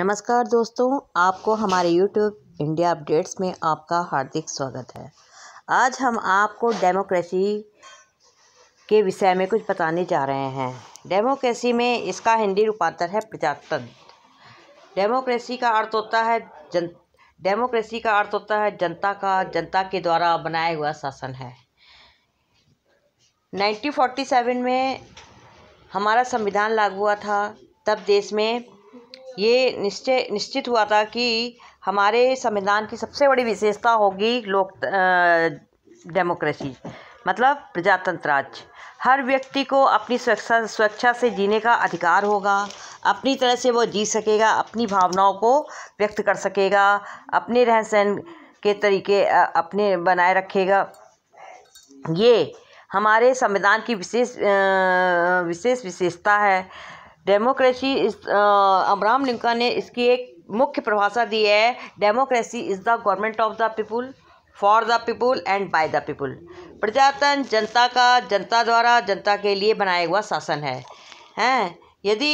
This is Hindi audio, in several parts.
नमस्कार दोस्तों आपको हमारे YouTube इंडिया अपडेट्स में आपका हार्दिक स्वागत है आज हम आपको डेमोक्रेसी के विषय में कुछ बताने जा रहे हैं डेमोक्रेसी में इसका हिंदी रूपांतर है प्रजातंत्र डेमोक्रेसी का अर्थ होता है जन डेमोक्रेसी का अर्थ होता है जनता का जनता के द्वारा बनाया हुआ शासन है 1947 में हमारा संविधान लागू हुआ था तब देश में ये निश्चय निश्चित हुआ था कि हमारे संविधान की सबसे बड़ी विशेषता होगी लोक डेमोक्रेसी मतलब प्रजातंत्र राज्य हर व्यक्ति को अपनी स्वेच्छा स्वेच्छा से जीने का अधिकार होगा अपनी तरह से वो जी सकेगा अपनी भावनाओं को व्यक्त कर सकेगा अपने रहन सहन के तरीके अपने बनाए रखेगा ये हमारे संविधान की विशेष विशेष विशेषता है डेमोक्रेसी इस अब्राहम लिंकन ने इसकी एक मुख्य परिभाषा दी है democracy is the government of the people for the people and by the people प्रजातंत्र जनता का जनता द्वारा जनता के लिए बनाया हुआ शासन है हैं यदि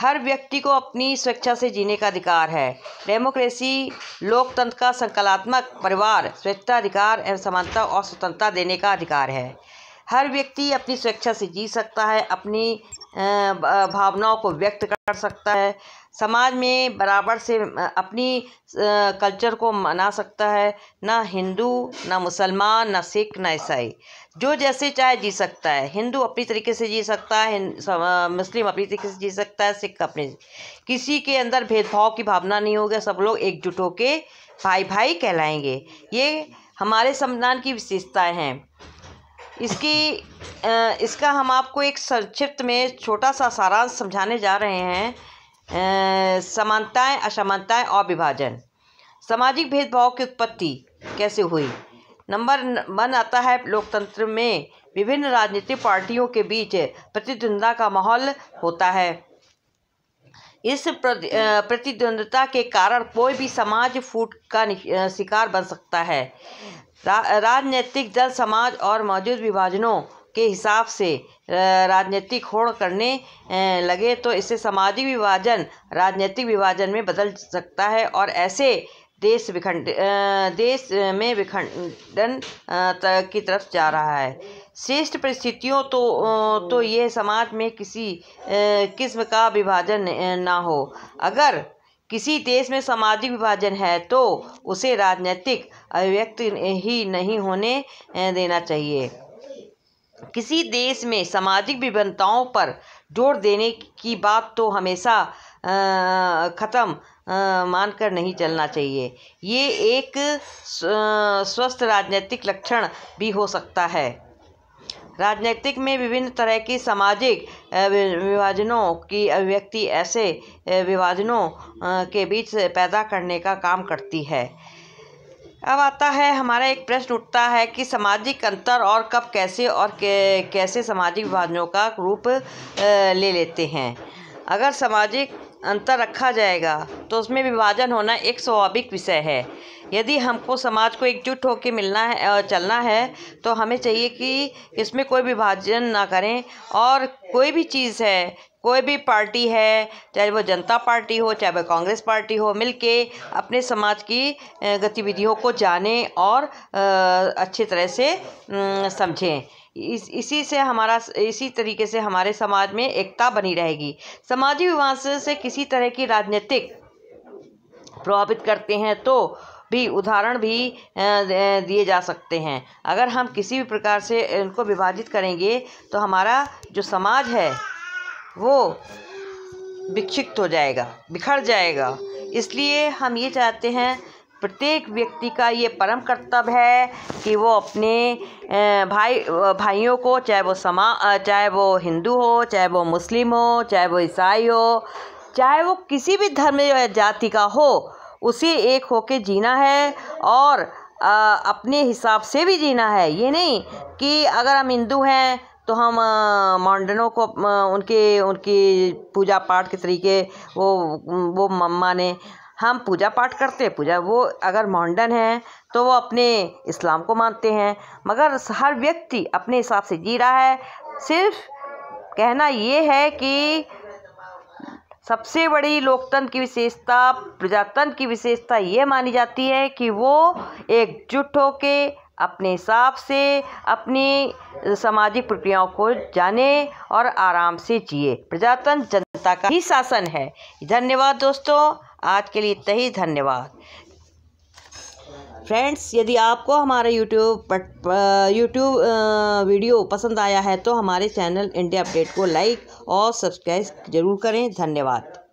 हर व्यक्ति को अपनी स्वेच्छा से जीने का अधिकार है डेमोक्रेसी लोकतंत्र का संकलात्मक परिवार अधिकार एवं समानता और स्वतंत्रता देने का अधिकार है हर व्यक्ति अपनी स्वेच्छा से जी सकता है अपनी भावनाओं को व्यक्त कर सकता है समाज में बराबर से अपनी कल्चर को मना सकता है ना हिंदू ना मुसलमान ना सिख ना ईसाई जो जैसे चाहे जी सकता है हिंदू अपनी तरीके से जी सकता है मुस्लिम अपनी तरीके से जी सकता है सिख अपने किसी के अंदर भेदभाव की भावना नहीं होगी सब लोग एकजुट होकर भाई भाई कहलाएंगे ये हमारे संविधान की विशेषताएँ हैं इसकी इसका हम आपको एक संक्षिप्त में छोटा सा सारांश समझाने जा रहे हैं समानताएं असमानताएं और विभाजन सामाजिक भेदभाव की उत्पत्ति कैसे हुई नंबर वन आता है लोकतंत्र में विभिन्न राजनीतिक पार्टियों के बीच प्रतिद्वंदा का माहौल होता है इस प्रतिद्वंदता के कारण कोई भी समाज फूट का शिकार बन सकता है रा, राजनीतिक दल समाज और मौजूद विभाजनों के हिसाब से राजनीतिक होड़ करने लगे तो इससे सामाजिक विभाजन राजनीतिक विभाजन में बदल सकता है और ऐसे देश विखंड देश में विखंडन की तरफ जा रहा है श्रेष्ठ परिस्थितियों तो तो यह समाज में किसी किस्म का विभाजन ना हो अगर किसी देश में सामाजिक विभाजन है तो उसे राजनीतिक अभिव्यक्ति ही नहीं होने देना चाहिए किसी देश में सामाजिक विभिन्नताओं पर जोर देने की बात तो हमेशा ख़त्म मानकर नहीं चलना चाहिए ये एक स्वस्थ राजनीतिक लक्षण भी हो सकता है राजनीतिक में विभिन्न तरह की सामाजिक विभाजनों की अभिव्यक्ति ऐसे विभाजनों के बीच पैदा करने का काम करती है अब आता है हमारा एक प्रश्न उठता है कि सामाजिक अंतर और कब कैसे और कैसे सामाजिक विभाजनों का रूप ले लेते हैं अगर सामाजिक अंतर रखा जाएगा तो उसमें विभाजन होना एक स्वाभाविक विषय है यदि हमको समाज को एकजुट होकर मिलना है और चलना है तो हमें चाहिए कि इसमें कोई विभाजन ना करें और कोई भी चीज़ है कोई भी पार्टी है चाहे वो जनता पार्टी हो चाहे वो कांग्रेस पार्टी हो मिलके अपने समाज की गतिविधियों को जाने और अच्छी तरह से समझें इस इसी से हमारा इसी तरीके से हमारे समाज में एकता बनी रहेगी सामाजिक विवाद से किसी तरह की राजनीतिक प्रभावित करते हैं तो भी उदाहरण भी दिए जा सकते हैं अगर हम किसी भी प्रकार से इनको विभाजित करेंगे तो हमारा जो समाज है वो विक्षिप्त हो जाएगा बिखर जाएगा इसलिए हम ये चाहते हैं प्रत्येक व्यक्ति का ये परम कर्तव्य है कि वो अपने भाई भाइयों को चाहे वो समा चाहे वो हिंदू हो चाहे वो मुस्लिम हो चाहे वो ईसाई हो चाहे वो किसी भी धर्म या जाति का हो उसे एक होके जीना है और आ, अपने हिसाब से भी जीना है ये नहीं कि अगर हम हिंदू हैं तो हम मांडनों को उनके उनकी पूजा पाठ के तरीके वो वो मम्मा ने हम पूजा पाठ करते हैं पूजा वो अगर मोहंडन है तो वो अपने इस्लाम को मानते हैं मगर हर व्यक्ति अपने हिसाब से जी रहा है सिर्फ कहना ये है कि सबसे बड़ी लोकतंत्र की विशेषता प्रजातंत्र की विशेषता ये मानी जाती है कि वो एकजुट के अपने हिसाब से अपनी सामाजिक प्रक्रियाओं को जाने और आराम से जिए प्रजातंत्र जनता का ही शासन है धन्यवाद दोस्तों आज के लिए इतना ही धन्यवाद फ्रेंड्स यदि आपको हमारा यूट्यूब यूट्यूब वीडियो पसंद आया है तो हमारे चैनल इंडिया अपडेट को लाइक और सब्सक्राइब ज़रूर करें धन्यवाद